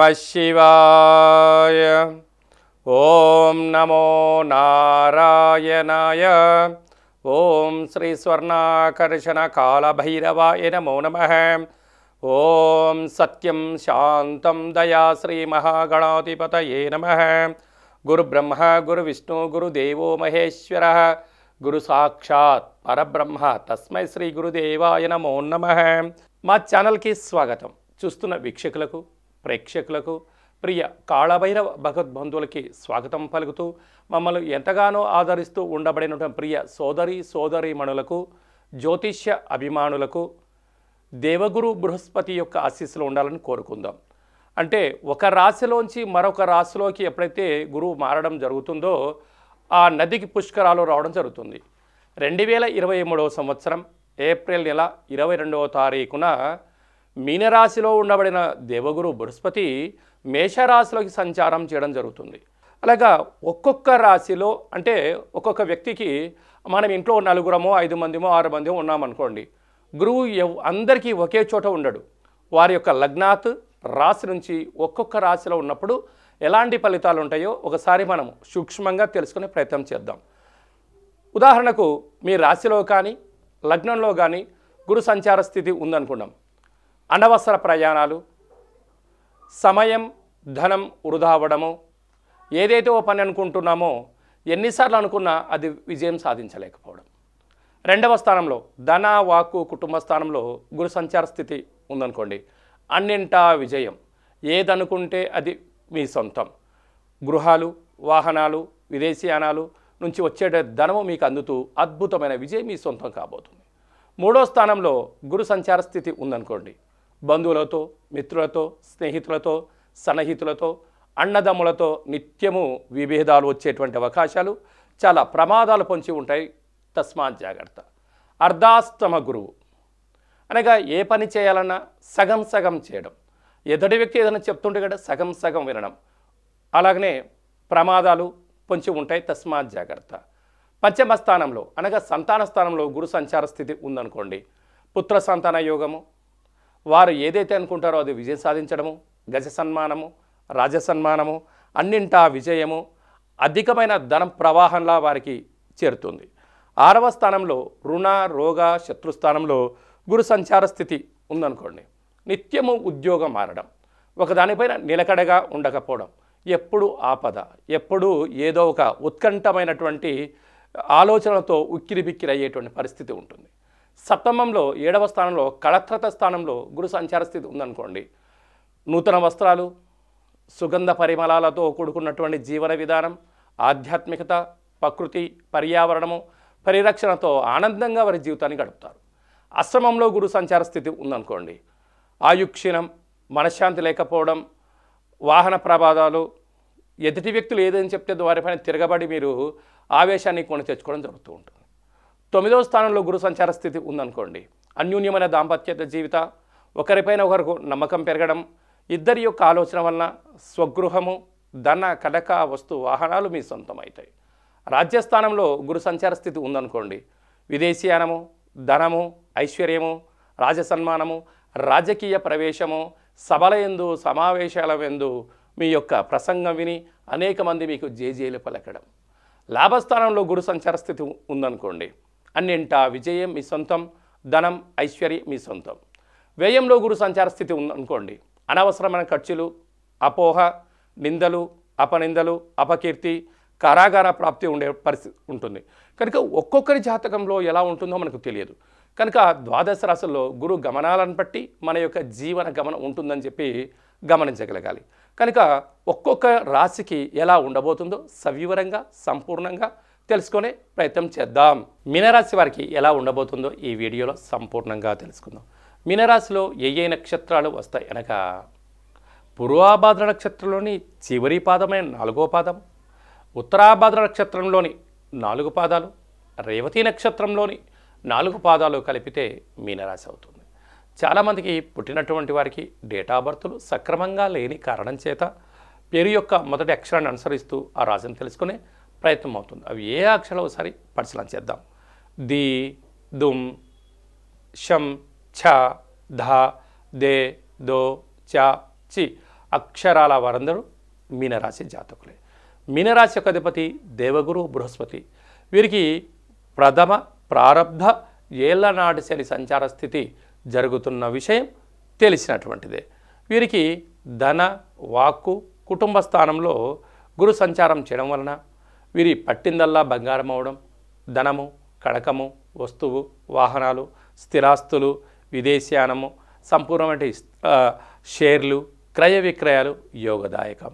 నమ శివాయ ఓం నమో నారాయణాయ ఓం శ్రీ స్వర్ణాకర్షణ కాళభైరవాయ నమో నమ ఓం సత్యం శాంతం దయా శ్రీ మహాగణాధిపతయే నమ గురుబ్రహ్మ గురువిష్ణు గురుదేవో మహేశ్వర గురు సాక్షాత్ పరబ్రహ్మ తస్మై శ్రీ గురుదేవాయ నమో నమ మా ఛానల్కి స్వాగతం చూస్తున్న వీక్షకులకు ప్రేక్షకులకు ప్రియ కాళభైరవ భగవద్బంధువులకి స్వాగతం పలుకుతూ మమ్మల్ని ఎంతగానో ఆదరిస్తూ ఉండబడిన ప్రియ సోదరి సోదరీమణులకు జ్యోతిష్య అభిమానులకు దేవగురు బృహస్పతి యొక్క ఆశీస్సులు ఉండాలని కోరుకుందాం అంటే ఒక రాశిలోంచి మరొక రాశిలోకి ఎప్పుడైతే గురువు మారడం జరుగుతుందో ఆ నదికి పుష్కరాలు రావడం జరుగుతుంది రెండు వేల ఇరవై మూడవ సంవత్సరం ఏప్రిల్ నెల ఇరవై రెండవ తారీఖున మీనరాశిలో ఉండబడిన దేవగురు బృహస్పతి మేషరాశిలోకి సంచారం చేయడం జరుగుతుంది అలాగా ఒక్కొక్క రాశిలో అంటే ఒక్కొక్క వ్యక్తికి మనం ఇంట్లో నలుగురమో ఐదు మందిమో ఆరు మందిమో ఉన్నామనుకోండి గురువు అందరికీ ఒకే చోట ఉండడు వారి యొక్క లగ్నాత్ రాశి నుంచి ఒక్కొక్క రాశిలో ఉన్నప్పుడు ఎలాంటి ఫలితాలు ఉంటాయో ఒకసారి మనం సూక్ష్మంగా తెలుసుకునే ప్రయత్నం చేద్దాం ఉదాహరణకు మీ రాశిలో కానీ లగ్నంలో కానీ గురు సంచార స్థితి ఉందనుకున్నాం అనవసర ప్రయాణాలు సమయం ధనం వృధా అవ్వడము ఏదైతే ఓ పని అనుకుంటున్నామో ఎన్నిసార్లు అనుకున్నా అది విజయం సాధించలేకపోవడం రెండవ స్థానంలో ధన వాక్కు కుటుంబ స్థానంలో గురు సంచార స్థితి ఉందనుకోండి అన్నింటా విజయం ఏదనుకుంటే అది మీ సొంతం గృహాలు వాహనాలు విదేశీయానాలు నుంచి వచ్చే ధనము మీకు అందుతూ అద్భుతమైన విజయం మీ సొంతం కాబోతుంది మూడో స్థానంలో గురు సంచార స్థితి ఉందనుకోండి బంధువులతో మిత్రులతో స్నేహితులతో సన్నిహితులతో అన్నదమ్ములతో నిత్యము విభేదాలు వచ్చేటువంటి అవకాశాలు చాలా ప్రమాదాలు పొంచి ఉంటాయి తస్మాత్ జాగ్రత్త అర్ధాస్తమ గురువు అనగా ఏ పని చేయాలన్నా సగం సగం చేయడం ఎదుటి వ్యక్తి ఏదైనా చెప్తుంటే కదా సగం సగం వినడం అలాగనే ప్రమాదాలు పొంచి ఉంటాయి తస్మాత్ జాగ్రత్త పంచమ స్థానంలో అనగా సంతాన స్థానంలో గురు సంచార స్థితి ఉందనుకోండి పుత్ర సంతాన యోగము వారు ఏదైతే అనుకుంటారో అది విజయం సాధించడము గజ సన్మానము రాజ సన్మానము అన్నింటా విజయము అధికమైన ధనం ప్రవాహంలా వారికి చేరుతుంది ఆరవ స్థానంలో రుణ రోగ శత్రుస్థానంలో గురు సంచార స్థితి ఉందనుకోండి నిత్యము ఉద్యోగం మారడం ఒకదానిపైన నిలకడగా ఉండకపోవడం ఎప్పుడు ఆపద ఎప్పుడు ఏదో ఒక ఉత్కంఠమైనటువంటి ఆలోచనలతో ఉక్కిరిబిక్కిరి అయ్యేటువంటి పరిస్థితి ఉంటుంది సప్తమంలో ఏడవ స్థానంలో కళత్రత స్థానంలో గురు సంచార స్థితి ఉందనుకోండి నూతన వస్త్రాలు సుగంధ పరిమళాలతో కూడుకున్నటువంటి జీవన విధానం ఆధ్యాత్మికత ప్రకృతి పర్యావరణము పరిరక్షణతో ఆనందంగా వారి జీవితాన్ని గడుపుతారు అశ్రమంలో గురు సంచార స్థితి ఉందనుకోండి ఆయుక్షీణం మనశ్శాంతి లేకపోవడం వాహన ప్రమాదాలు ఎదుటి వ్యక్తులు ఏదని చెప్తే వారిపైన తిరగబడి మీరు ఆవేశాన్ని కొని తెచ్చుకోవడం జరుగుతూ ఉంటుంది తొమ్మిదవ స్థానంలో గురు సంచార స్థితి ఉందనుకోండి అన్యూన్యమైన దాంపత్య జీవిత ఒకరిపైన ఒకరికి నమ్మకం పెరగడం ఇద్దరి యొక్క ఆలోచన వలన స్వగృహము ధన కడక వస్తు వాహనాలు మీ సొంతమవుతాయి రాజ్యస్థానంలో గురు సంచార స్థితి ఉందనుకోండి విదేశీయానము ధనము ఐశ్వర్యము రాజసన్మానము రాజకీయ ప్రవేశము సభల ఎందు సమావేశాల ఎందు మీ యొక్క ప్రసంగం విని అనేక మంది మీకు జేజేలు పలకడం లాభస్థానంలో గురు సంచార స్థితి ఉందనుకోండి అన్నింట విజయం మీ సొంతం ధనం ఐశ్వర్యం మీ సొంతం వ్యయంలో గురు సంచార స్థితి ఉందనుకోండి అనవసరమైన ఖర్చులు అపోహ నిందలు అపనిందలు అపకీర్తి కారాగార ప్రాప్తి ఉండే పరిస్థితి ఉంటుంది కనుక ఒక్కొక్కరి జాతకంలో ఎలా ఉంటుందో మనకు తెలియదు కనుక ద్వాదశ రాశుల్లో గురు గమనాలను బట్టి మన యొక్క జీవన గమనం ఉంటుందని చెప్పి గమనించగలగాలి కనుక ఒక్కొక్క రాశికి ఎలా ఉండబోతుందో సవివరంగా సంపూర్ణంగా తెలుసుకునే ప్రయత్నం చేద్దాం మీనరాశి వారికి ఎలా ఉండబోతుందో ఈ వీడియోలో సంపూర్ణంగా తెలుసుకుందాం మీనరాశిలో ఏ ఏ నక్షత్రాలు వస్తాయి అనగా పూర్వాభాద్ర నక్షత్రంలోని చివరి పాదమైన నాలుగో పాదం ఉత్తరాభాద్ర నక్షత్రంలోని నాలుగు పాదాలు రేవతి నక్షత్రంలోని నాలుగు పాదాలు కలిపితే మీనరాశి అవుతుంది చాలామందికి పుట్టినటువంటి వారికి డేటా బర్త్లు సక్రమంగా లేని కారణం చేత పేరు యొక్క మొదటి అక్షరాన్ని అనుసరిస్తూ ఆ రాశిని తెలుసుకునే ప్రయత్నం అవుతుంది అవి ఏ అక్షరాలు ఒకసారి పరిశీలన చేద్దాం ది దుమ్ షం ఛ ధ దే దో చ చి అక్షరాల వారందరూ మీనరాశి జాతకులే మీనరాశి యొక్క అధిపతి దేవగురు బృహస్పతి వీరికి ప్రథమ ప్రారంధ ఏళ్లనాటి శని సంచార స్థితి జరుగుతున్న విషయం తెలిసినటువంటిదే వీరికి ధన వాక్కు కుటుంబ స్థానంలో గురు సంచారం చేయడం వలన వీరి పట్టిందల్లా బంగారం అవడం ధనము కడకము వస్తువు వాహనాలు స్థిరాస్తులు సంపూర్ణ సంపూర్ణమైన షేర్లు క్రయ విక్రయాలు యోగదాయకం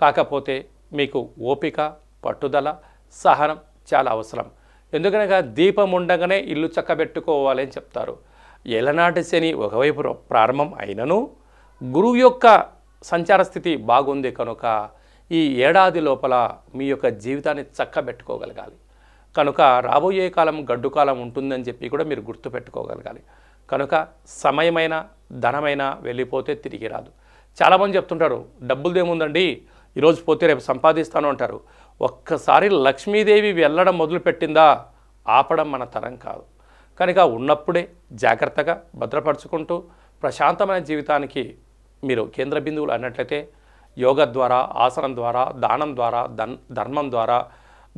కాకపోతే మీకు ఓపిక పట్టుదల సహనం చాలా అవసరం ఎందుకనగా దీపం ఉండగానే ఇల్లు చక్కబెట్టుకోవాలని చెప్తారు ఎలనాటి శని ఒకవైపు ప్రారంభం అయినను గురువు యొక్క సంచార స్థితి బాగుంది కనుక ఈ ఏడాది లోపల మీ యొక్క జీవితాన్ని చక్కబెట్టుకోగలగాలి కనుక రాబోయే కాలం గడ్డు కాలం ఉంటుందని చెప్పి కూడా మీరు గుర్తుపెట్టుకోగలగాలి కనుక సమయమైన ధనమైన వెళ్ళిపోతే తిరిగి రాదు చాలామంది చెప్తుంటారు డబ్బులదేముందండి ఈరోజు పోతే రేపు సంపాదిస్తాను అంటారు ఒక్కసారి లక్ష్మీదేవి వెళ్ళడం మొదలుపెట్టిందా ఆపడం మన తరం కాదు కనుక ఉన్నప్పుడే జాగ్రత్తగా భద్రపరుచుకుంటూ ప్రశాంతమైన జీవితానికి మీరు కేంద్ర బిందువులు అన్నట్లయితే యోగ ద్వారా ఆసనం ద్వారా దానం ద్వారా దన్ ధర్మం ద్వారా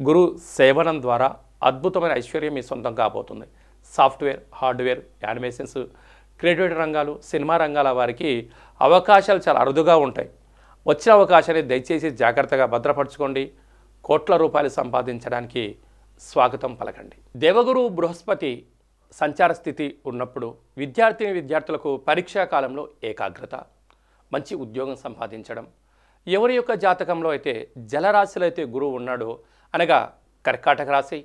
గురు సేవనం ద్వారా అద్భుతమైన ఐశ్వర్యం మీ సొంతం కాబోతుంది సాఫ్ట్వేర్ హార్డ్వేర్ యానిమేషన్స్ క్రియేటివిటీ రంగాలు సినిమా రంగాల వారికి అవకాశాలు చాలా అరుదుగా ఉంటాయి వచ్చిన అవకాశాన్ని దయచేసి జాగ్రత్తగా భద్రపరచుకోండి కోట్ల రూపాయలు సంపాదించడానికి స్వాగతం పలకండి దేవగురు బృహస్పతి సంచార స్థితి ఉన్నప్పుడు విద్యార్థిని విద్యార్థులకు పరీక్షా కాలంలో ఏకాగ్రత మంచి ఉద్యోగం సంపాదించడం ఎవరి యొక్క జాతకంలో అయితే జలరాశిలో అయితే గురువు ఉన్నాడో అనగా కర్కాటక రాశి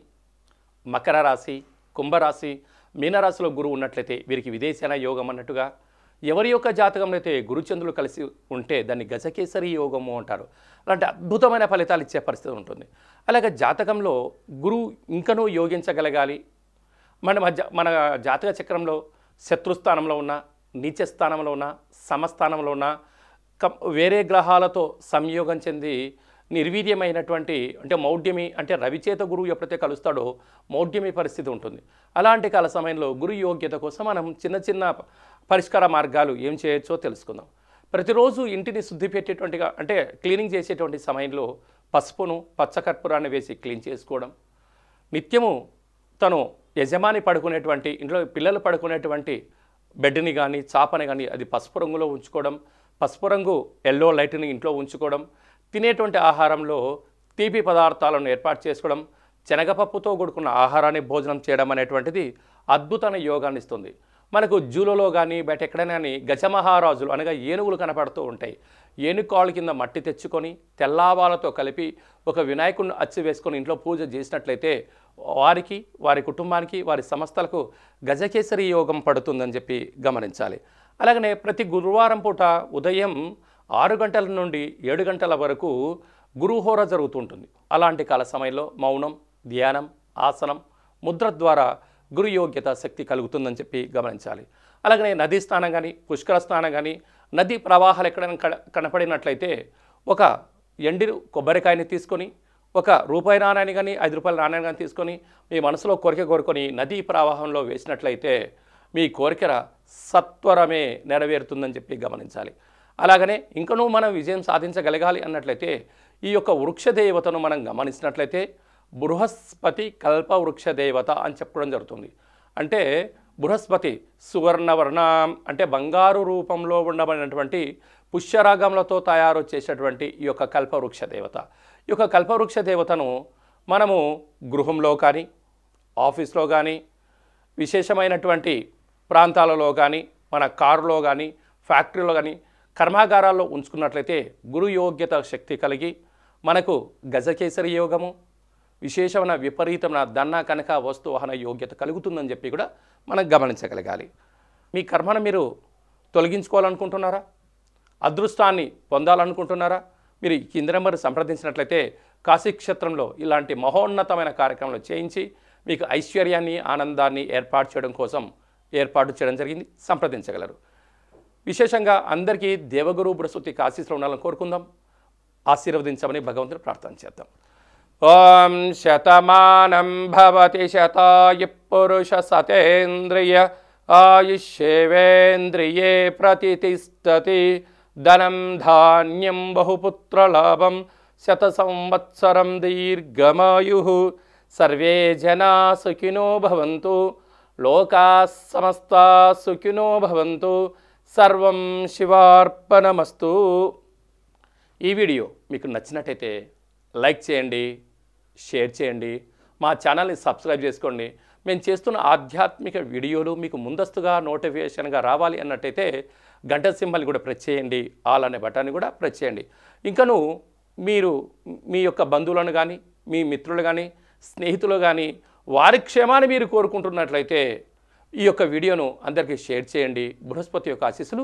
మకర రాశి కుంభరాశి మీనరాశిలో గురువు ఉన్నట్లయితే వీరికి విదేశాన యోగం అన్నట్టుగా ఎవరి యొక్క జాతకంలో అయితే గురుచంద్రులు కలిసి ఉంటే దాన్ని గజకేసరి యోగము అంటారు అలాంటి అద్భుతమైన ఫలితాలు ఇచ్చే పరిస్థితి ఉంటుంది అలాగే జాతకంలో గురువు ఇంకనూ యోగించగలగాలి మన మన జాతక చక్రంలో శత్రుస్థానంలో ఉన్న నీచస్థానంలో ఉన్న సమస్థానంలో ఉన్న వేరే గ్రహాలతో సంయోగం చెంది నిర్వీర్యమైనటువంటి అంటే మౌఢ్యమి అంటే రవిచేత గురువు ఎప్పుడైతే కలుస్తాడో మౌఢ్యమి పరిస్థితి ఉంటుంది అలాంటి కాల సమయంలో గురు యోగ్యత కోసం మనం చిన్న చిన్న పరిష్కార మార్గాలు ఏం చేయొచ్చో తెలుసుకుందాం ప్రతిరోజు ఇంటిని శుద్ధి పెట్టేటువంటిగా అంటే క్లీనింగ్ చేసేటువంటి సమయంలో పసుపును పచ్చకర్పూరాన్ని వేసి క్లీన్ చేసుకోవడం నిత్యము తను యజమాని పడుకునేటువంటి ఇంట్లో పిల్లలు పడుకునేటువంటి బెడ్ని కానీ చాపని కానీ అది పసుపు రంగులో ఉంచుకోవడం పసుపు రంగు ఎల్లో లైట్ని ఇంట్లో ఉంచుకోవడం తినేటువంటి ఆహారంలో తీపి పదార్థాలను ఏర్పాటు చేసుకోవడం శనగపప్పుతో కూడుకున్న ఆహారాన్ని భోజనం చేయడం అనేటువంటిది అద్భుతమైన యోగాన్ని ఇస్తుంది మనకు జూలలో కానీ బయట ఎక్కడైనా కానీ గజమహారాజులు అనగా ఏనుగులు కనపడుతూ ఉంటాయి ఏనుకాళ్ళ కింద మట్టి తెచ్చుకొని తెల్లావాలతో కలిపి ఒక వినాయకుడిని అచ్చి వేసుకొని ఇంట్లో పూజ చేసినట్లయితే వారికి వారి కుటుంబానికి వారి సంస్థలకు గజకేసరి యోగం పడుతుందని చెప్పి గమనించాలి అలాగనే ప్రతి గురువారం పూట ఉదయం ఆరు గంటల నుండి ఏడు గంటల వరకు గురుహోర జరుగుతుంటుంది అలాంటి కాల సమయంలో మౌనం ధ్యానం ఆసనం ముద్ర ద్వారా గురు యోగ్యత శక్తి కలుగుతుందని చెప్పి గమనించాలి అలాగనే నదీ స్నానం కానీ పుష్కర స్నానం కానీ నదీ ప్రవాహాలు ఎక్కడైనా కనపడినట్లయితే ఒక ఎండి కొబ్బరికాయని తీసుకొని ఒక రూపాయి నాణ్యాన్ని కానీ ఐదు రూపాయల నాణ్యాన్ని కానీ తీసుకొని మీ మనసులో కోరిక కోరుకొని నదీ ప్రవాహంలో వేసినట్లయితే మీ కోరిక సత్వరమే నెరవేరుతుందని చెప్పి గమనించాలి అలాగనే ఇంకనూ మనం విజయం సాధించగలగాలి అన్నట్లయితే ఈ యొక్క వృక్ష దేవతను మనం గమనించినట్లయితే బృహస్పతి కల్పవృక్ష దేవత అని చెప్పడం జరుగుతుంది అంటే బృహస్పతి సువర్ణవర్ణం అంటే బంగారు రూపంలో ఉండబడినటువంటి పుష్యరాగంలతో తయారు చేసేటువంటి ఈ యొక్క కల్పవృక్ష దేవత ఈ యొక్క కల్పవృక్ష దేవతను మనము గృహంలో కానీ ఆఫీస్లో కానీ విశేషమైనటువంటి ప్రాంతాలలో కానీ మన కారులో కానీ ఫ్యాక్టరీలో కానీ కర్మాగారాల్లో ఉంచుకున్నట్లయితే గురు యోగ్యత శక్తి కలిగి మనకు గజకేసరి యోగము విశేషమైన విపరీతమైన దన్నా కనుక వస్తువాహన యోగ్యత కలుగుతుందని చెప్పి కూడా మనం గమనించగలగాలి మీ కర్మను మీరు తొలగించుకోవాలనుకుంటున్నారా అదృష్టాన్ని పొందాలనుకుంటున్నారా మీరు కింద నెంబర్ సంప్రదించినట్లయితే కాశీక్షేత్రంలో ఇలాంటి మహోన్నతమైన కార్యక్రమాలు చేయించి మీకు ఐశ్వర్యాన్ని ఆనందాన్ని ఏర్పాటు చేయడం కోసం ఏర్పాటు చేయడం జరిగింది సంప్రదించగలరు విశేషంగా అందరికీ దేవగురు బృహస్పతి కాశీస్లో ఉండాలని కోరుకుందాం ఆశీర్వదించమని భగవంతుని ప్రార్థన చేద్దాం ॐ शतमानं भवति शतायि पुरुषसतेन्द्रिय आयुष्येवेन्द्रिये प्रतितिष्ठति धनं धान्यं बहुपुत्रलाभं शतसंवत्सरं दीर्घमायुः सर्वे जना सुखिनो भवन्तु लोकाः समस्ता सुखिनो భవంతు సర్వం శివార్పణమస్తు ఈ వీడియో మీకు నచ్చినట్టయితే లైక్ చేయండి షేర్ చేయండి మా ఛానల్ని సబ్స్క్రైబ్ చేసుకోండి మేము చేస్తున్న ఆధ్యాత్మిక వీడియోలు మీకు ముందస్తుగా నోటిఫికేషన్గా రావాలి అన్నట్టయితే గంట సింబల్ కూడా ప్రెస్ చేయండి ఆల్ అనే బటన్ని కూడా ప్రెస్ చేయండి ఇంకను మీరు మీ యొక్క బంధువులను కానీ మీ మిత్రులు కానీ స్నేహితులు కానీ వారి క్షేమాన్ని మీరు కోరుకుంటున్నట్లయితే ఈ యొక్క వీడియోను అందరికీ షేర్ చేయండి బృహస్పతి యొక్క ఆశీస్సులు